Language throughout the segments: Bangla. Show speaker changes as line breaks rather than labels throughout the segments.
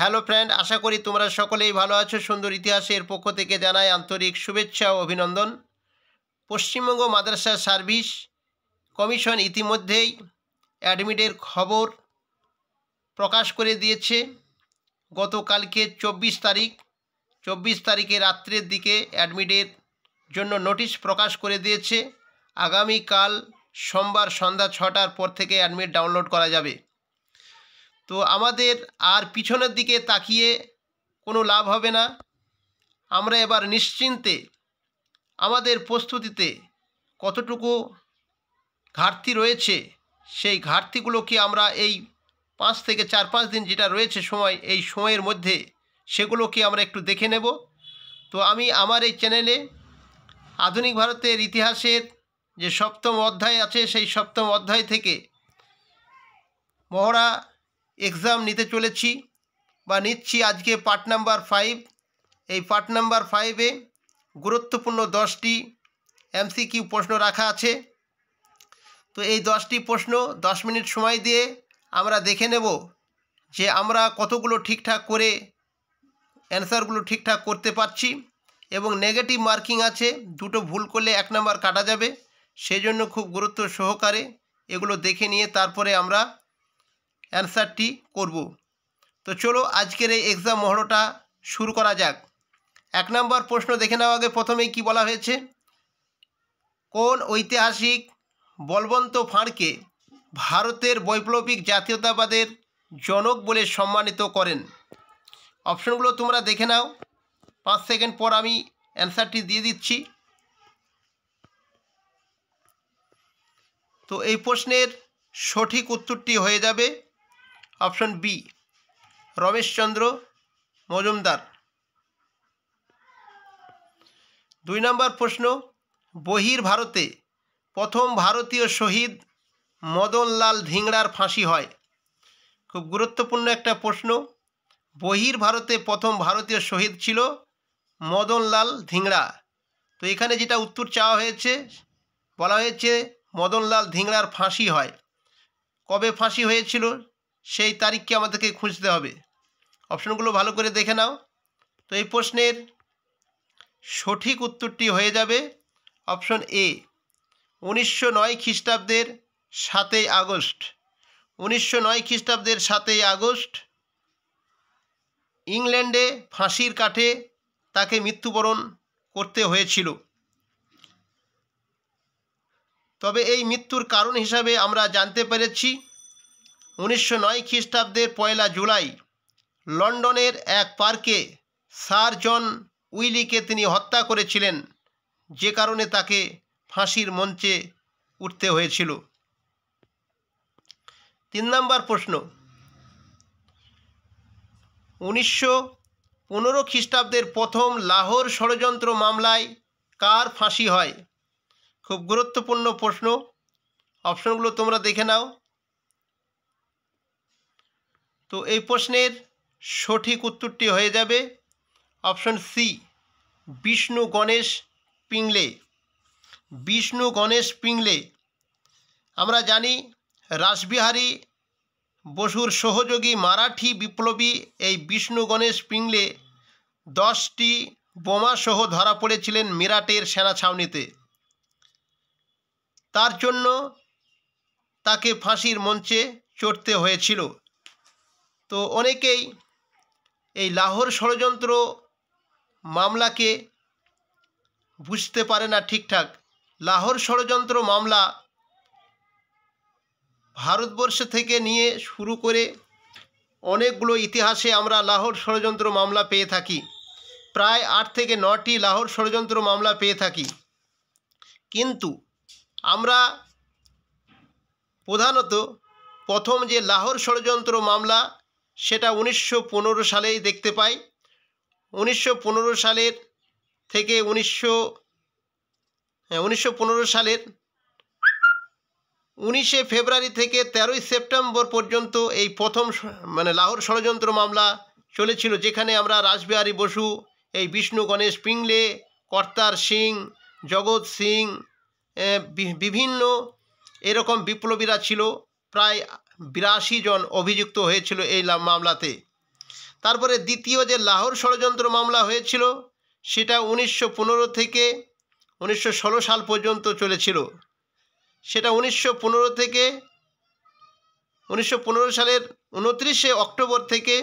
হ্যালো ফ্রেন্ড আশা করি তোমরা সকলেই ভালো আছো সুন্দর ইতিহাসের পক্ষ থেকে জানাই আন্তরিক শুভেচ্ছা ও অভিনন্দন পশ্চিমবঙ্গ মাদ্রাসা সার্ভিস কমিশন ইতিমধ্যেই অ্যাডমিটের খবর প্রকাশ করে দিয়েছে গতকালকে চব্বিশ তারিখ চব্বিশ তারিখে রাত্রের দিকে অ্যাডমিটের জন্য নোটিশ প্রকাশ করে দিয়েছে আগামীকাল সোমবার সন্ধ্যা ছটার পর থেকে অ্যাডমিট ডাউনলোড করা যাবে তো আমাদের আর পিছনের দিকে তাকিয়ে কোনো লাভ হবে না আমরা এবার নিশ্চিন্তে আমাদের প্রস্তুতিতে কতটুকু ঘাটতি রয়েছে সেই ঘাটতিগুলোকে আমরা এই পাঁচ থেকে চার পাঁচ দিন যেটা রয়েছে সময় এই সময়ের মধ্যে সেগুলোকে আমরা একটু দেখে নেব তো আমি আমার এই চ্যানেলে আধুনিক ভারতের ইতিহাসের যে সপ্তম অধ্যায় আছে সেই সপ্তম অধ্যায় থেকে মহড়া এক্সাম নিতে চলেছি বা নিচ্ছি আজকে পার্ট নাম্বার ফাইভ এই পার্ট নাম্বার ফাইভে গুরুত্বপূর্ণ দশটি এমসিকিউ প্রশ্ন রাখা আছে তো এই দশটি প্রশ্ন দশ মিনিট সময় দিয়ে আমরা দেখে নেব যে আমরা কতগুলো ঠিকঠাক করে অ্যান্সারগুলো ঠিকঠাক করতে পারছি এবং নেগেটিভ মার্কিং আছে দুটো ভুল করলে এক নাম্বার কাটা যাবে সেজন্য খুব গুরুত্ব সহকারে এগুলো দেখে নিয়ে তারপরে আমরা অ্যান্সারটি করব তো চলো আজকের এই এক্সাম মহড়টা শুরু করা যাক এক নম্বর প্রশ্ন দেখে নেওয়া আগে প্রথমেই কি বলা হয়েছে কোন ঐতিহাসিক বলবন্ত ফাঁড়কে ভারতের বৈপ্লবিক জাতীয়তাবাদের জনক বলে সম্মানিত করেন অপশনগুলো তোমরা দেখে নাও পাঁচ সেকেন্ড পর আমি অ্যান্সারটি দিয়ে দিচ্ছি তো এই প্রশ্নের সঠিক উত্তরটি হয়ে যাবে অপশন বি রমেশচন্দ্র মজুমদার দুই নম্বর প্রশ্ন বহির ভারতে প্রথম ভারতীয় শহীদ মদনলাল ধিংড়ার ফাঁসি হয় খুব গুরুত্বপূর্ণ একটা প্রশ্ন বহির ভারতে প্রথম ভারতীয় শহীদ ছিল মদনলাল ধিংড়া তো এখানে যেটা উত্তর চাওয়া হয়েছে বলা হয়েছে মদনলাল ধিংড়ার ফাঁসি হয় কবে ফাঁসি হয়েছিল সেই তারিখকে আমাদেরকে খুঁজতে হবে অপশনগুলো ভালো করে দেখে নাও তো এই প্রশ্নের সঠিক উত্তরটি হয়ে যাবে অপশন এ উনিশশো নয় খ্রিস্টাব্দের সাতই আগস্ট উনিশশো নয় খ্রিস্টাব্দের সাতই আগস্ট ইংল্যান্ডে ফাঁসির কাঠে তাকে মৃত্যুবরণ করতে হয়েছিল তবে এই মৃত্যুর কারণ হিসাবে আমরা জানতে পেরেছি উনিশশো নয় খ্রিস্টাব্দের পয়লা জুলাই লন্ডনের এক পার্কে সার জন উইলিকে তিনি হত্যা করেছিলেন যে কারণে তাকে ফাঁসির মঞ্চে উঠতে হয়েছিল তিন নম্বর প্রশ্ন উনিশশো পনেরো খ্রিস্টাব্দের প্রথম লাহোর ষড়যন্ত্র মামলায় কার ফাঁসি হয় খুব গুরুত্বপূর্ণ প্রশ্ন অপশনগুলো তোমরা দেখে নাও তো এই প্রশ্নের সঠিক উত্তরটি হয়ে যাবে অপশন সি বিষ্ণু গণেশ পিংলে বিষ্ণু গণেশ পিংলে আমরা জানি রাসবিহারী বসুর সহযোগী মারাঠি বিপ্লবী এই বিষ্ণু গণেশ পিংলে দশটি বোমাসহ ধরা পড়েছিলেন মিরাটের সেনা ছাউনিতে তার জন্য তাকে ফাঁসির মঞ্চে চড়তে হয়েছিল তো অনেকেই এই লাহোর ষড়যন্ত্র মামলাকে বুঝতে পারে না ঠিকঠাক লাহোর ষড়যন্ত্র মামলা ভারতবর্ষ থেকে নিয়ে শুরু করে অনেকগুলো ইতিহাসে আমরা লাহোর ষড়যন্ত্র মামলা পেয়ে থাকি প্রায় আট থেকে নটি লাহোর ষড়যন্ত্র মামলা পেয়ে থাকি কিন্তু আমরা প্রধানত প্রথম যে লাহোর ষড়যন্ত্র মামলা সেটা উনিশশো সালেই দেখতে পাই উনিশশো সালের থেকে উনিশশো হ্যাঁ, উনিশশো সালের উনিশে ফেব্রুয়ারি থেকে তেরোই সেপ্টেম্বর পর্যন্ত এই প্রথম মানে লাহোর ষড়যন্ত্র মামলা চলেছিল যেখানে আমরা রাসবিহারী বসু এই বিষ্ণু গণেশ পিংলে কর্তার সিং জগৎ সিং বিভিন্ন এরকম বিপ্লবীরা ছিল প্রায় বিরাশি জন অভিযুক্ত হয়েছিল এই মামলাতে তারপরে দ্বিতীয় যে লাহোর ষড়যন্ত্র মামলা হয়েছিল সেটা উনিশশো থেকে উনিশশো সাল পর্যন্ত চলেছিল সেটা উনিশশো থেকে উনিশশো সালের উনত্রিশে অক্টোবর থেকে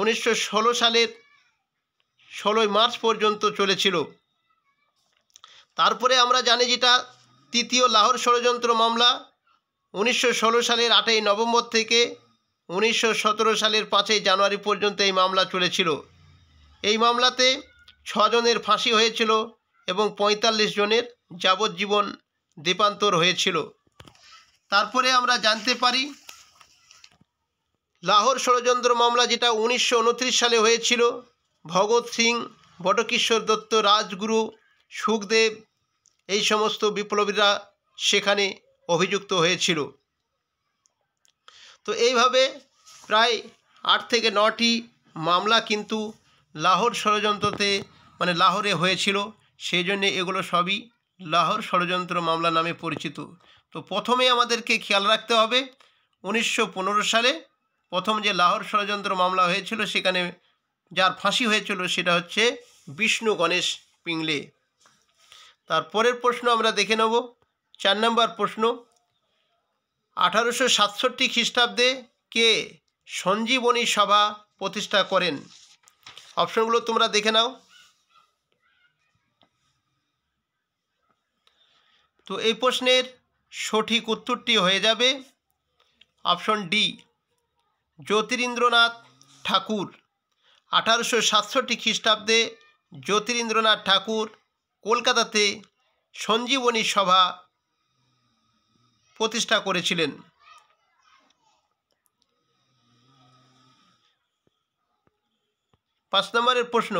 উনিশশো সালের ষোলোই মার্চ পর্যন্ত চলেছিল তারপরে আমরা জানি যেটা তৃতীয় লাহোর ষড়যন্ত্র মামলা উনিশশো সালের আটই নভেম্বর থেকে উনিশশো সালের পাঁচই জানুয়ারি পর্যন্ত এই মামলা চলেছিল এই মামলাতে ছজনের ফাঁসি হয়েছিল এবং ৪৫ জনের যাবজ্জীবন দ্বীপান্তর হয়েছিল তারপরে আমরা জানতে পারি লাহোর ষড়যন্ত্র মামলা যেটা উনিশশো সালে হয়েছিল ভগৎ সিং বটকিশোর দত্ত রাজগুরু সুখদেব এই সমস্ত বিপ্লবীরা সেখানে অভিযুক্ত হয়েছিল তো এইভাবে প্রায় আট থেকে নটি মামলা কিন্তু লাহোর ষড়যন্ত্রতে মানে লাহোরে হয়েছিল সেই জন্যে এগুলো সবই লাহোর ষড়যন্ত্র মামলা নামে পরিচিত তো প্রথমে আমাদেরকে খেয়াল রাখতে হবে উনিশশো সালে প্রথম যে লাহোর ষড়যন্ত্র মামলা হয়েছিল সেখানে যার ফাঁসি হয়েছিল সেটা হচ্ছে বিষ্ণু গণেশ পিংলে তারপরের প্রশ্ন আমরা দেখে নেব চার নম্বর প্রশ্ন আঠারোশো সাতষট্টি খ্রিস্টাব্দে কে সঞ্জীবনী সভা প্রতিষ্ঠা করেন অপশনগুলো তোমরা দেখে নাও তো এই প্রশ্নের সঠিক উত্তরটি হয়ে যাবে অপশন ডি জ্যোতিরিন্দ্রনাথ ঠাকুর আঠারোশো সাতষট্টি খ্রিস্টাব্দে জ্যোতিরিন্দ্রনাথ ঠাকুর কলকাতাতে সঞ্জীবনী সভা প্রতিষ্ঠা করেছিলেন পাঁচ নম্বরের প্রশ্ন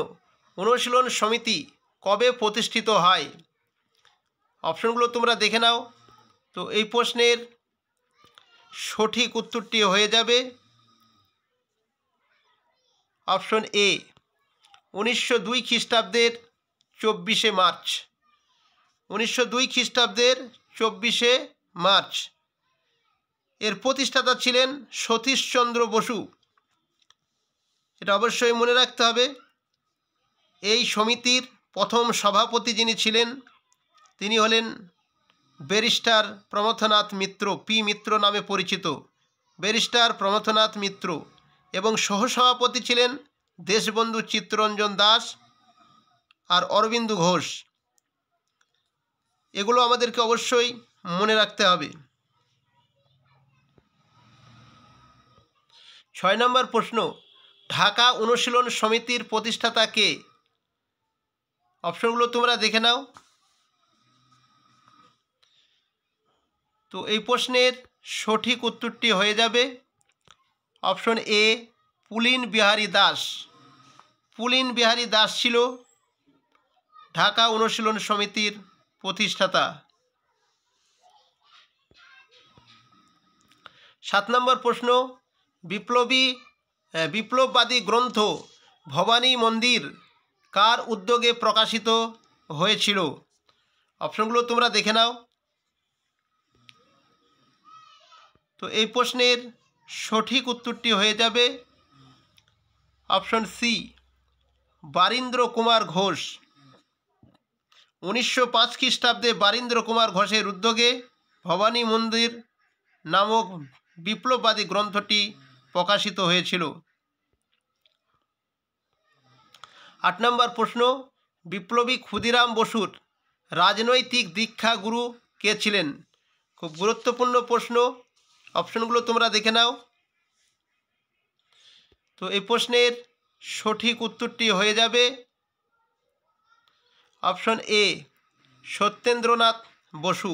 অনুশীলন সমিতি কবে প্রতিষ্ঠিত হয় অপশনগুলো তোমরা দেখে নাও তো এই প্রশ্নের সঠিক উত্তরটি হয়ে যাবে অপশন এ উনিশশো দুই খ্রিস্টাব্দের চব্বিশে মার্চ উনিশশো দুই খ্রিস্টাব্দের চব্বিশে মার্চ এর প্রতিষ্ঠাতা ছিলেন সতীশচন্দ্র বসু এটা অবশ্যই মনে রাখতে হবে এই সমিতির প্রথম সভাপতি যিনি ছিলেন তিনি হলেন ব্যারিস্টার প্রমথনাথ মিত্র পি মিত্র নামে পরিচিত ব্যারিস্টার প্রমথনাথ মিত্র এবং সহসভাপতি ছিলেন দেশবন্ধু চিত্তরঞ্জন দাস আর অরবিন্দু ঘোষ এগুলো আমাদেরকে অবশ্যই মনে রাখতে হবে ছয় নম্বর প্রশ্ন ঢাকা অনুশীলন সমিতির প্রতিষ্ঠাতা কে অপশনগুলো তোমরা দেখে নাও তো এই প্রশ্নের সঠিক উত্তরটি হয়ে যাবে অপশন এ পুলিন বিহারী দাস পুলিন বিহারী দাস ছিল ঢাকা অনুশীলন সমিতির প্রতিষ্ঠাতা সাত নম্বর প্রশ্ন বিপ্লবী বিপ্লববাদী গ্রন্থ ভবানী মন্দির কার উদ্যোগে প্রকাশিত হয়েছিল অপশনগুলো তোমরা দেখে নাও তো এই প্রশ্নের সঠিক উত্তরটি হয়ে যাবে অপশন সি বারীন্দ্র কুমার ঘোষ উনিশশো পাঁচ খ্রিস্টাব্দে বারীন্দ্র কুমার ঘোষের উদ্যোগে ভবানী মন্দির নামক বিপ্লববাদী গ্রন্থটি প্রকাশিত হয়েছিল আট নম্বর প্রশ্ন বিপ্লবী ক্ষুদিরাম বসুর রাজনৈতিক দীক্ষা গুরু কে ছিলেন খুব গুরুত্বপূর্ণ প্রশ্ন অপশনগুলো তোমরা দেখে নাও তো এই প্রশ্নের সঠিক উত্তরটি হয়ে যাবে অপশন এ সত্যেন্দ্রনাথ বসু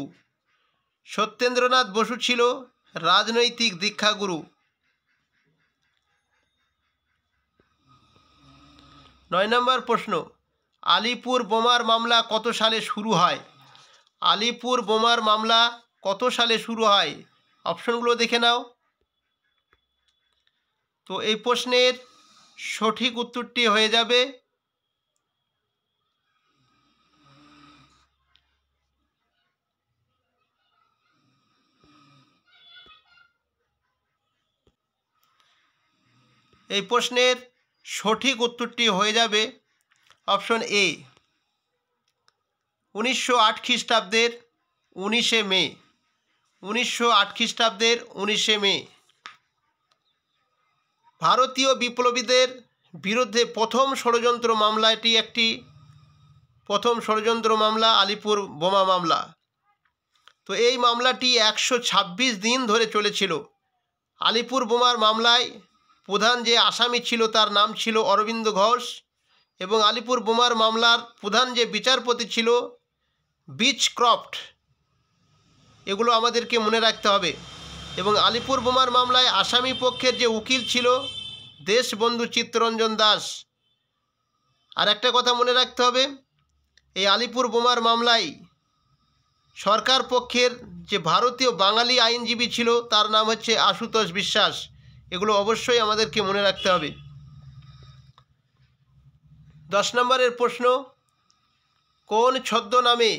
সত্যেন্দ্রনাথ বসু ছিল রাজনৈতিক দীক্ষাগুরু নয় নম্বর প্রশ্ন আলিপুর বোমার মামলা কত সালে শুরু হয় আলিপুর বোমার মামলা কত সালে শুরু হয় অপশনগুলো দেখে নাও তো এই প্রশ্নের সঠিক উত্তরটি হয়ে যাবে এই প্রশ্নের সঠিক উত্তরটি হয়ে যাবে অপশন এ উনিশশো আট খ্রিস্টাব্দের উনিশে মে উনিশশো আট খ্রিস্টাব্দের উনিশে মে ভারতীয় বিপ্লবীদের বিরুদ্ধে প্রথম ষড়যন্ত্র মামলাটি একটি প্রথম ষড়যন্ত্র মামলা আলিপুর বোমা মামলা তো এই মামলাটি একশো দিন ধরে চলেছিল আলিপুর বোমার মামলায় প্রধান যে আসামি ছিল তার নাম ছিল অরবিন্দ ঘোষ এবং আলিপুর বোমার মামলার প্রধান যে বিচারপতি ছিল বিচ ক্রফট এগুলো আমাদেরকে মনে রাখতে হবে এবং আলিপুর বোমার মামলায় আসামি পক্ষের যে উকিল ছিল দেশবন্ধু চিত্তরঞ্জন দাস আর একটা কথা মনে রাখতে হবে এই আলিপুর বোমার মামলায় সরকার পক্ষের যে ভারতীয় বাঙালি আইনজীবী ছিল তার নাম হচ্ছে আশুতোষ বিশ্বাস এগুলো অবশ্যই আমাদেরকে মনে রাখতে হবে দশ নম্বরের প্রশ্ন কোন ছদ্মনামে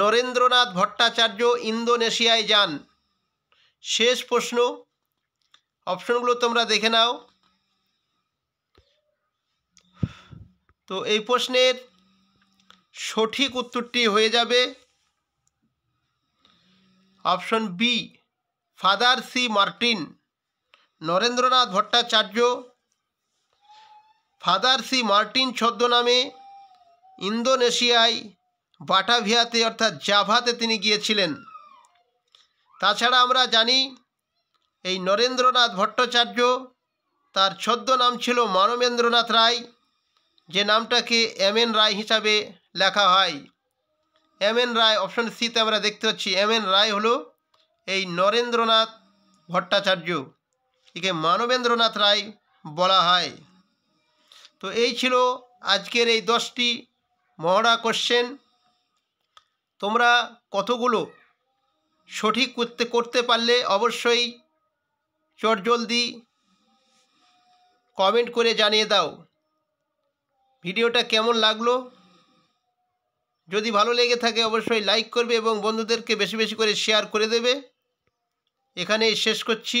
নরেন্দ্রনাথ ভট্টাচার্য ইন্দোনেশিয়ায় যান শেষ প্রশ্ন অপশনগুলো তোমরা দেখে নাও তো এই প্রশ্নের সঠিক উত্তরটি হয়ে যাবে option B Father C Martin Narendranath Bhattacharya Father C Martin ছদ্মনামে ইন্দোনেশিয়ায় বাটাভিয়াতে অর্থাৎ জাভাতে তিনি গিয়েছিলেন তাছাড়া আমরা জানি এই নরেন্দ্রনাথ ভট্টাচার্য তার নাম ছিল মানবেন্দ্রনাথ রায় যে নামটাকে এম এন রায় হিসাবে লেখা হয় এম এন রায় অপশন সিতে আমরা দেখতে পাচ্ছি এম এন রায় হলো এই নরেন্দ্রনাথ ভট্টাচার্য একে মানবেন্দ্রনাথ রায় বলা হয় তো এই ছিল আজকের এই দশটি মহড়া কোশ্চেন তোমরা কতগুলো সঠিক করতে করতে পারলে অবশ্যই চটজলদি কমেন্ট করে জানিয়ে দাও ভিডিওটা কেমন লাগলো যদি ভালো লেগে থাকে অবশ্যই লাইক করবে এবং বন্ধুদেরকে বেশি বেশি করে শেয়ার করে দেবে এখানেই শেষ করছি